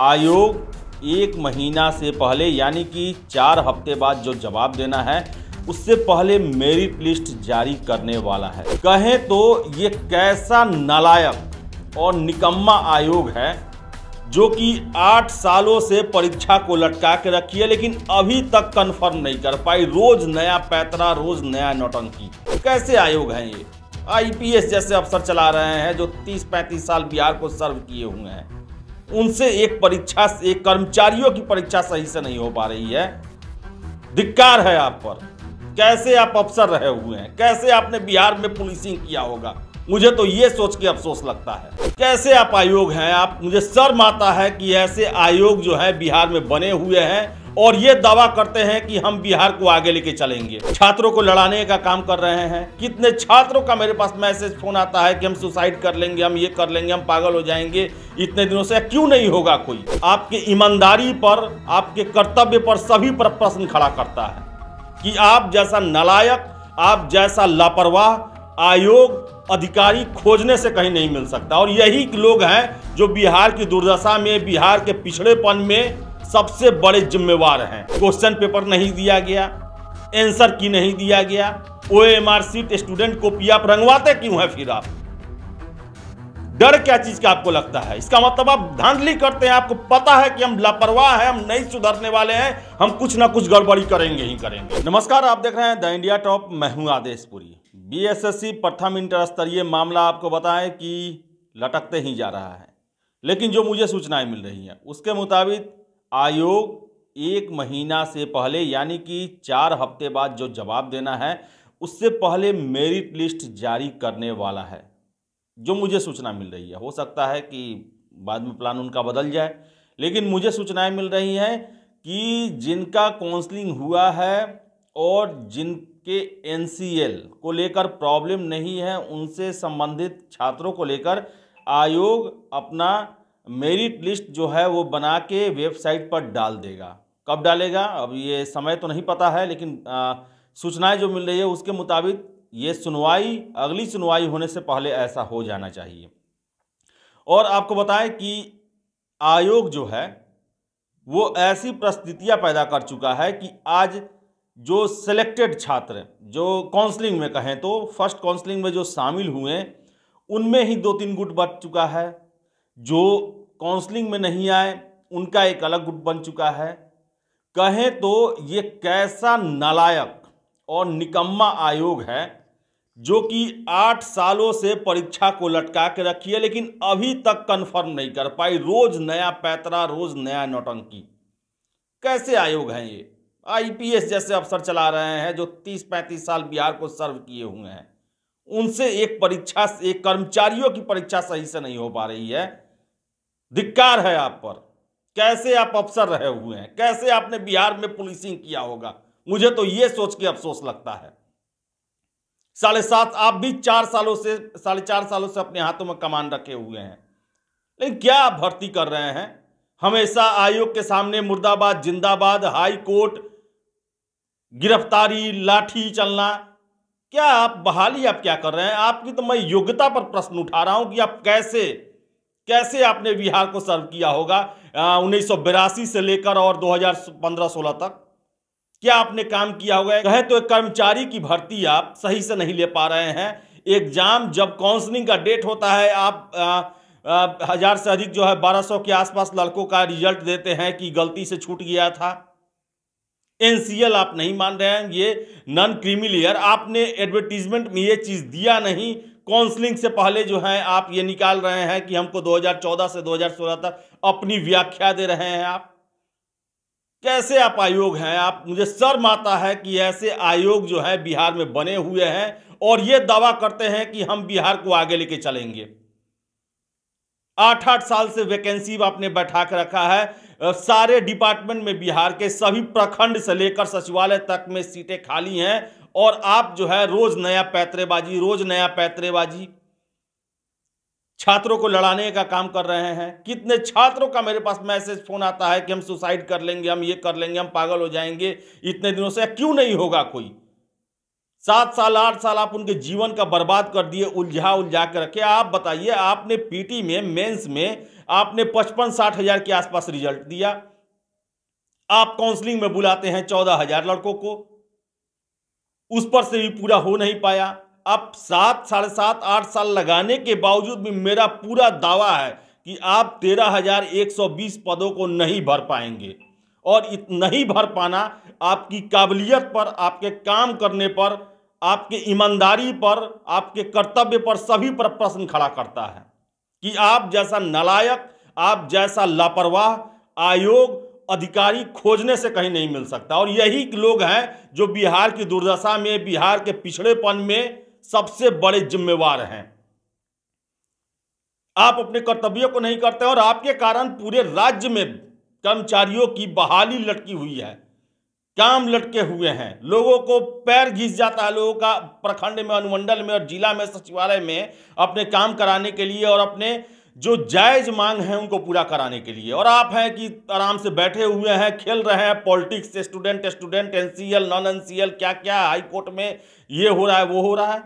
आयोग एक महीना से पहले यानी कि चार हफ्ते बाद जो जवाब देना है उससे पहले मेरिट लिस्ट जारी करने वाला है कहें तो ये कैसा नालायक और निकम्मा आयोग है जो कि आठ सालों से परीक्षा को लटका के रखी है लेकिन अभी तक कंफर्म नहीं कर पाई रोज नया पैतरा रोज नया नौटंकी कैसे आयोग हैं ये आईपीएस जैसे अफसर चला रहे हैं जो 30-35 साल बिहार को सर्व किए हुए हैं उनसे एक परीक्षा एक कर्मचारियों की परीक्षा सही से नहीं हो पा रही है धिक्कार है आप पर कैसे आप अफसर रहे हुए हैं कैसे आपने बिहार में पुलिसिंग किया होगा मुझे तो ये सोच के अफसोस लगता है कैसे आप आयोग हैं आप मुझे शर्म आता है कि ऐसे आयोग जो है बिहार में बने हुए हैं और ये दावा करते हैं कि हम बिहार को आगे लेके चलेंगे छात्रों को लड़ाने का काम कर रहे हैं कितने छात्रों का मेरे पास मैसेज फोन आता है कि हम सुसाइड कर लेंगे हम ये कर लेंगे हम पागल हो जाएंगे इतने दिनों से क्यों नहीं होगा कोई आपके ईमानदारी पर आपके कर्तव्य पर सभी पर प्रश्न खड़ा करता है कि आप जैसा नलायक आप जैसा लापरवाह आयोग अधिकारी खोजने से कहीं नहीं मिल सकता और यही लोग हैं जो बिहार की दुर्दशा में बिहार के पिछड़ेपन में सबसे बड़े जिम्मेवार हैं क्वेश्चन पेपर नहीं दिया गया एंसर की नहीं दिया गया O M R sheet student को पी आप रंगवाते क्यों हैं फिर आप डर क्या चीज का आपको लगता है इसका मतलब आप धांधली करते हैं आपको पता है कि हम लापरवाह हैं हम नहीं सुधरने वाले हैं हम कुछ ना कुछ गड़बड़ी करेंगे ही करेंगे नमस्कार आप देख रहे हैं द इंडिया टॉप मैं हूं पुरी बीएसएससी प्रथम इंटर स्तरीय मामला आपको बताएं कि लटकते ही जा रहा है लेकिन जो मुझे सूचनाएं मिल रही हैं उसके मुताबिक आयोग एक महीना से पहले यानी कि चार हफ्ते बाद जो जवाब देना है उससे पहले मेरिट लिस्ट जारी करने वाला है जो मुझे सूचना मिल रही है हो सकता है कि बाद में प्लान उनका बदल जाए लेकिन मुझे सूचनाएं मिल रही हैं कि जिनका काउंसलिंग हुआ है और जिनके एन को लेकर प्रॉब्लम नहीं है उनसे संबंधित छात्रों को लेकर आयोग अपना मेरिट लिस्ट जो है वो बना के वेबसाइट पर डाल देगा कब डालेगा अब ये समय तो नहीं पता है लेकिन सूचनाएं जो मिल रही है उसके मुताबिक ये सुनवाई अगली सुनवाई होने से पहले ऐसा हो जाना चाहिए और आपको बताएं कि आयोग जो है वो ऐसी परिस्थितियाँ पैदा कर चुका है कि आज जो सिलेक्टेड छात्र जो काउंसलिंग में कहें तो फर्स्ट काउंसलिंग में जो शामिल हुए उनमें ही दो तीन गुट बच चुका है जो काउंसलिंग में नहीं आए उनका एक अलग ग्रुप बन चुका है कहें तो ये कैसा नालायक और निकम्मा आयोग है जो कि आठ सालों से परीक्षा को लटका के रखी है लेकिन अभी तक कंफर्म नहीं कर पाई रोज नया पैतरा रोज नया नौटंकी कैसे आयोग हैं ये आईपीएस जैसे अफसर चला रहे हैं जो तीस पैंतीस साल बिहार को सर्व किए हुए हैं उनसे एक परीक्षा एक कर्मचारियों की परीक्षा सही से नहीं हो पा रही है धिक्कार है आप पर कैसे आप अफसर रहे हुए हैं कैसे आपने बिहार में पुलिसिंग किया होगा मुझे तो ये सोच के अफसोस लगता है साढ़े सात आप भी चार सालों से साढ़े चार सालों से अपने हाथों में कमान रखे हुए हैं लेकिन क्या आप भर्ती कर रहे हैं हमेशा आयोग के सामने मुर्दाबाद जिंदाबाद हाई कोर्ट गिरफ्तारी लाठी चलना क्या आप बहाली आप क्या कर रहे हैं आपकी तो मैं योग्यता पर प्रश्न उठा रहा हूं कि आप कैसे कैसे आपने बिहार को सर्व किया होगा उन्नीस से लेकर और 2015-16 तक क्या आपने काम किया होगा कहे तो एक कर्मचारी की भर्ती आप सही से नहीं ले पा रहे हैं एग्जाम जब काउंसलिंग का डेट होता है आप आ, आ, हजार से अधिक जो है 1200 के आसपास लड़कों का रिजल्ट देते हैं कि गलती से छूट गया था एनसीएल आप नहीं मान रहे हैं ये नॉन क्रीमी लेयर आपने एडवर्टीजमेंट में ये चीज़ दिया नहीं काउंसलिंग से पहले जो है आप ये निकाल रहे हैं कि हमको 2014 से 2016 तक अपनी व्याख्या दे रहे हैं आप कैसे आप आयोग हैं आप मुझे शर्म आता है कि ऐसे आयोग जो है बिहार में बने हुए हैं और ये दावा करते हैं कि हम बिहार को आगे लेके चलेंगे आठ आठ साल से वैकेंसी आपने बैठा कर रखा है सारे डिपार्टमेंट में बिहार के सभी प्रखंड से लेकर सचिवालय तक में सीटें खाली हैं और आप जो है रोज नया पैतरेबाजी रोज नया पैतरेबाजी छात्रों को लड़ाने का काम कर रहे हैं कितने छात्रों का मेरे पास मैसेज फोन आता है कि हम सुसाइड कर लेंगे हम ये कर लेंगे हम पागल हो जाएंगे इतने दिनों से क्यों नहीं होगा कोई सात साल आठ साल आप उनके जीवन का बर्बाद कर दिए उलझा उलझा के रखे आप बताइए आपने पीटी में मेंस में आपने पचपन साठ हजार के आसपास रिजल्ट दिया आप काउंसलिंग में बुलाते हैं चौदह हजार लड़कों को उस पर से भी पूरा हो नहीं पाया अब सात साढ़े सात आठ साल लगाने के बावजूद भी मेरा पूरा दावा है कि आप तेरह हजार एक सौ बीस पदों को नहीं भर पाएंगे और नहीं भर पाना आपकी काबिलियत पर आपके काम करने पर आपके ईमानदारी पर आपके कर्तव्य पर सभी पर प्रश्न खड़ा करता है कि आप जैसा नलायक आप जैसा लापरवाह आयोग अधिकारी खोजने से कहीं नहीं मिल सकता और यही लोग हैं जो बिहार की दुर्दशा में बिहार के पिछड़ेपन में सबसे बड़े जिम्मेवार हैं आप अपने कर्तव्यों को नहीं करते और आपके कारण पूरे राज्य में कर्मचारियों की बहाली लटकी हुई है काम लटके हुए हैं लोगों को पैर घिस जाता है लोगों का प्रखंड में अनुमंडल में और जिला में सचिवालय में अपने काम कराने के लिए और अपने जो जायज मांग है उनको पूरा कराने के लिए और आप हैं कि आराम से बैठे हुए हैं खेल रहे हैं politics student student NCL non NCL क्या क्या हाई कोर्ट में ये हो रहा है वो हो रहा है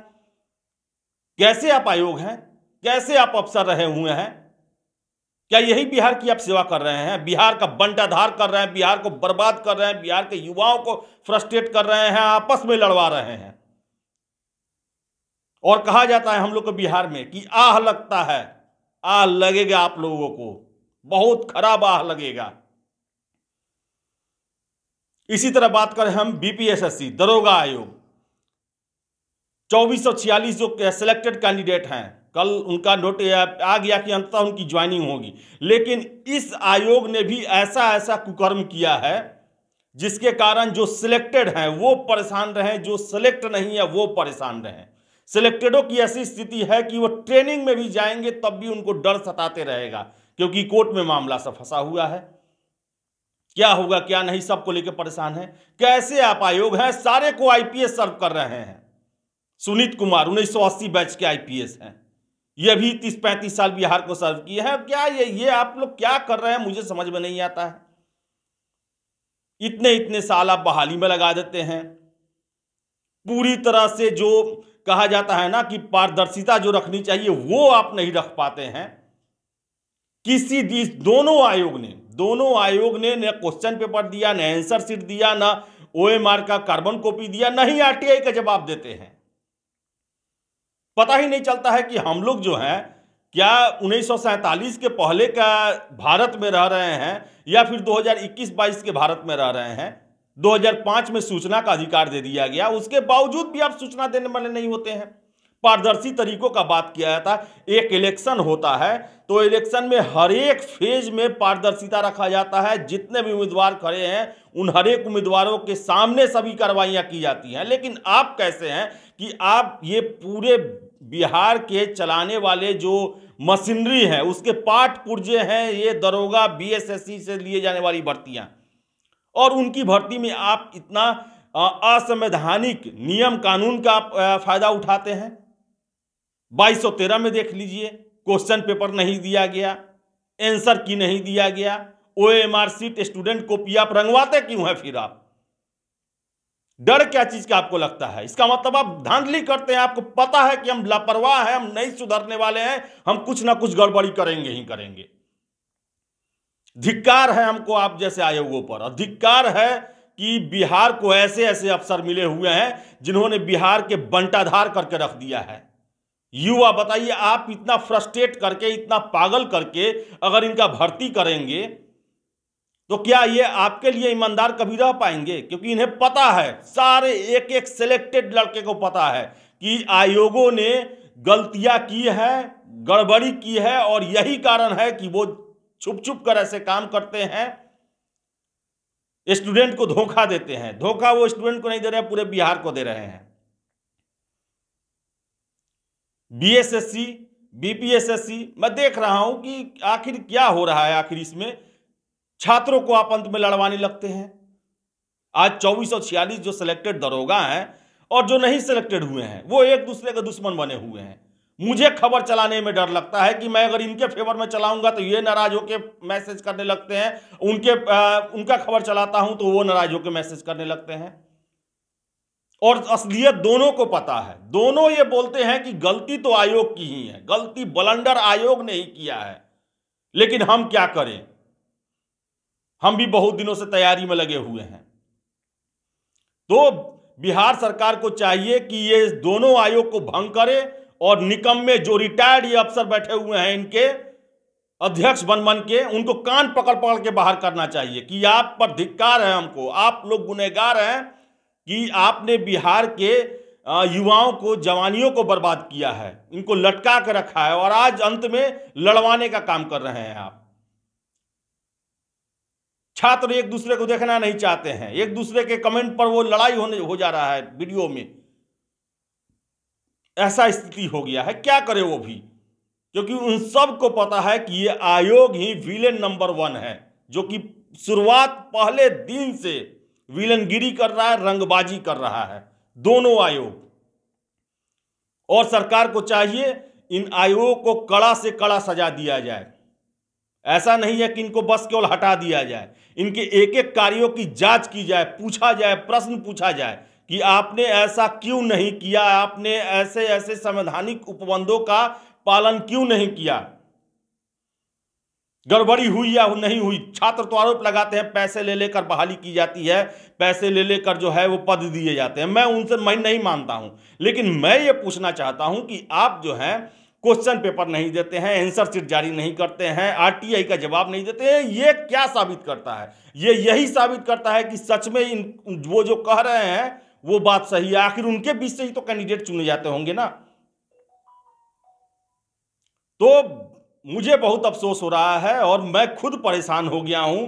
कैसे आप आयोग हैं कैसे आप अफसर रहे हुए हैं क्या यही बिहार की आप सेवा कर रहे हैं बिहार का बंटाधार कर रहे हैं बिहार को बर्बाद कर रहे हैं बिहार के युवाओं को फ्रस्ट्रेट कर रहे हैं आपस में लड़वा रहे हैं और कहा जाता है हम लोग को बिहार में कि आह लगता है आह लगेगा आप लोगों को बहुत खराब आह लगेगा इसी तरह बात करें हम बीपीएसएससी दरोगा आयोग चौबीस सौ छियालीस जो सिलेक्टेड कैंडिडेट हैं कल उनका नोट आ गया कि अंततः उनकी ज्वाइनिंग होगी लेकिन इस आयोग ने भी ऐसा ऐसा कुकर्म किया है जिसके कारण जो सिलेक्टेड हैं वो परेशान रहे जो सिलेक्ट नहीं है वो परेशान रहें सिलेक्टेडों की ऐसी स्थिति है कि वो ट्रेनिंग में भी जाएंगे तब भी उनको डर सताते रहेगा क्योंकि कोर्ट में मामला सब फंसा हुआ है क्या होगा क्या नहीं सबको लेकर परेशान है कैसे आप आयोग हैं सारे को आईपीएस सर्व कर रहे हैं सुनीत कुमार उन्नीस बैच के आईपीएस हैं ये भी तीस पैंतीस साल बिहार को सर्व किए हैं क्या ये ये आप लोग क्या कर रहे हैं मुझे समझ में नहीं आता है इतने इतने साल आप बहाली में लगा देते हैं पूरी तरह से जो कहा जाता है ना कि पारदर्शिता जो रखनी चाहिए वो आप नहीं रख पाते हैं किसी दोनों आयोग ने दोनों आयोग ने न क्वेश्चन पेपर दिया न आंसर शीट दिया ना ओएमआर का कार्बन कॉपी दिया ना ही आरटीआई का जवाब देते हैं पता ही नहीं चलता है कि हम लोग जो हैं क्या उन्नीस के पहले का भारत में रह रहे हैं या फिर 2021-22 के भारत में रह रहे हैं 2005 में सूचना का अधिकार दे दिया गया उसके बावजूद भी आप सूचना देने वाले नहीं होते हैं पारदर्शी तरीकों का बात किया जाता है एक इलेक्शन होता है तो इलेक्शन में हर एक फेज में पारदर्शिता रखा जाता है जितने भी उम्मीदवार खड़े हैं उन हर एक उम्मीदवारों के सामने सभी कार्रवाइयाँ की जाती हैं लेकिन आप कैसे हैं कि आप ये पूरे बिहार के चलाने वाले जो मशीनरी हैं उसके पाठ पुर्जे हैं ये दरोगा बी से लिए जाने वाली भर्तियाँ और उनकी भर्ती में आप इतना असंवैधानिक नियम कानून का फायदा उठाते हैं बाईस में देख लीजिए क्वेश्चन पेपर नहीं दिया गया आंसर की नहीं दिया गया O M R sheet student को पी आप रंगवाते क्यों है फिर आप डर क्या चीज का आपको लगता है इसका मतलब आप धांधली करते हैं आपको पता है कि हम लापरवाह हैं हम नहीं सुधरने वाले हैं हम कुछ ना कुछ गड़बड़ी करेंगे ही करेंगे धिक्कार है हमको आप जैसे आयोगों पर अधिकार धिक्कार है कि बिहार को ऐसे ऐसे अफसर मिले हुए हैं जिन्होंने बिहार के बंटाधार करके रख दिया है युवा बताइए आप इतना फ्रस्ट्रेट करके इतना पागल करके अगर इनका भर्ती करेंगे तो क्या ये आपके लिए ईमानदार कभी रह पाएंगे क्योंकि इन्हें पता है सारे एक एक सिलेक्टेड लड़के को पता है कि आयोगों ने गलतियां की है गड़बड़ी की है और यही कारण है कि वो छुप छुप कर ऐसे काम करते हैं स्टूडेंट को धोखा देते हैं धोखा वो स्टूडेंट को नहीं दे रहे पूरे बिहार को दे रहे हैं बीएसएससी बीपीएसएससी मैं देख रहा हूं कि आखिर क्या हो रहा है आखिर इसमें छात्रों को आप अंत में लड़वाने लगते हैं आज चौबीस जो सिलेक्टेड दरोगा हैं और जो नहीं सिलेक्टेड हुए हैं वो एक दूसरे के दुश्मन बने हुए हैं मुझे खबर चलाने में डर लगता है कि मैं अगर इनके फेवर में चलाऊंगा तो ये नाराज होकर मैसेज करने लगते हैं उनके आ, उनका खबर चलाता हूं तो वो नाराज होकर मैसेज करने लगते हैं और असलियत दोनों को पता है दोनों ये बोलते हैं कि गलती तो आयोग की ही है गलती बलंडर आयोग ने ही किया है लेकिन हम क्या करें हम भी बहुत दिनों से तैयारी में लगे हुए हैं तो बिहार सरकार को चाहिए कि ये दोनों आयोग को भंग करें और निकम में जो रिटायर्ड ये अफसर बैठे हुए हैं इनके अध्यक्ष बन बन के उनको कान पकड़ पकड़ के बाहर करना चाहिए कि आप पर धिक्कार है हमको आप लोग गुनहगार हैं कि आपने बिहार के युवाओं को जवानियों को बर्बाद किया है इनको लटका के रखा है और आज अंत में लड़वाने का काम कर रहे हैं आप छात्र एक दूसरे को देखना नहीं चाहते हैं एक दूसरे के कमेंट पर वो लड़ाई होने हो जा रहा है वीडियो में ऐसा स्थिति हो गया है क्या करे वो भी क्योंकि उन सबको पता है कि ये आयोग ही विलेन नंबर वन है जो कि शुरुआत पहले दिन से विलनगिरी कर रहा है रंगबाजी कर रहा है दोनों आयोग और सरकार को चाहिए इन आयोग को कड़ा से कड़ा सजा दिया जाए ऐसा नहीं है कि इनको बस केवल हटा दिया जाए इनके एक एक कार्यों की जांच की जाए पूछा जाए प्रश्न पूछा जाए कि आपने ऐसा क्यों नहीं किया आपने ऐसे ऐसे संवैधानिक उपबंधों का पालन क्यों नहीं किया गड़बड़ी हुई या नहीं हुई छात्र तो आरोप लगाते हैं पैसे ले लेकर बहाली की जाती है पैसे ले लेकर जो है वो पद दिए जाते हैं मैं उनसे मैं नहीं मानता हूं लेकिन मैं ये पूछना चाहता हूं कि आप जो हैं क्वेश्चन पेपर नहीं देते हैं आंसर शीट जारी नहीं करते हैं आरटीआई का जवाब नहीं देते हैं ये क्या साबित करता है ये यही साबित करता है कि सच में इन वो जो कह रहे हैं वो बात सही है आखिर उनके बीच से ही तो कैंडिडेट चुने जाते होंगे ना तो मुझे बहुत अफसोस हो रहा है और मैं खुद परेशान हो गया हूं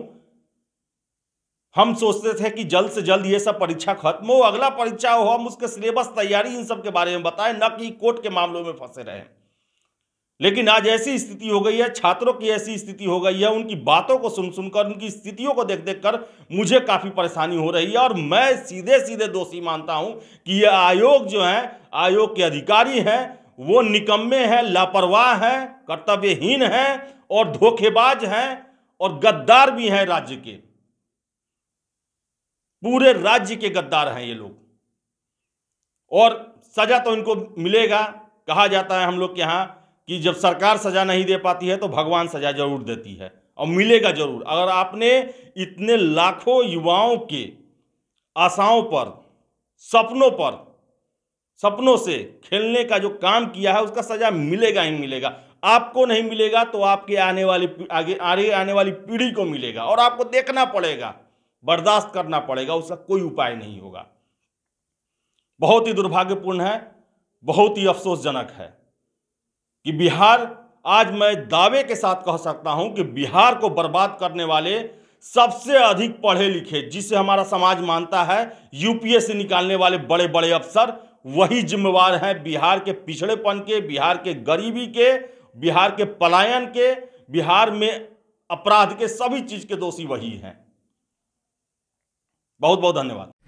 हम सोचते थे कि जल्द से जल्द ये सब परीक्षा खत्म हो अगला परीक्षा हो हम उसके सिलेबस तैयारी इन सब के बारे में बताएं न कि कोर्ट के मामलों में फंसे रहें लेकिन आज ऐसी स्थिति हो गई है छात्रों की ऐसी स्थिति हो गई है उनकी बातों को सुन सुनकर उनकी स्थितियों को देख देख कर मुझे काफ़ी परेशानी हो रही है और मैं सीधे सीधे दोषी मानता हूं कि ये आयोग जो है आयोग के अधिकारी हैं वो निकम्मे हैं लापरवाह हैं कर्तव्यहीन हैं और धोखेबाज हैं और गद्दार भी हैं राज्य के पूरे राज्य के गद्दार हैं ये लोग और सजा तो इनको मिलेगा कहा जाता है हम लोग के यहां कि जब सरकार सज़ा नहीं दे पाती है तो भगवान सज़ा जरूर देती है और मिलेगा जरूर अगर आपने इतने लाखों युवाओं के आशाओं पर सपनों पर सपनों से खेलने का जो काम किया है उसका सज़ा मिलेगा ही मिलेगा आपको नहीं मिलेगा तो आपके आने वाली आगे आगे आने वाली पीढ़ी को मिलेगा और आपको देखना पड़ेगा बर्दाश्त करना पड़ेगा उसका कोई उपाय नहीं होगा बहुत ही दुर्भाग्यपूर्ण है बहुत ही अफसोसजनक है कि बिहार आज मैं दावे के साथ कह सकता हूं कि बिहार को बर्बाद करने वाले सबसे अधिक पढ़े लिखे जिसे हमारा समाज मानता है यूपीए से निकालने वाले बड़े बड़े अफसर वही जिम्मेवार हैं बिहार के पिछड़ेपन के बिहार के गरीबी के बिहार के पलायन के बिहार में अपराध के सभी चीज के दोषी वही हैं बहुत बहुत धन्यवाद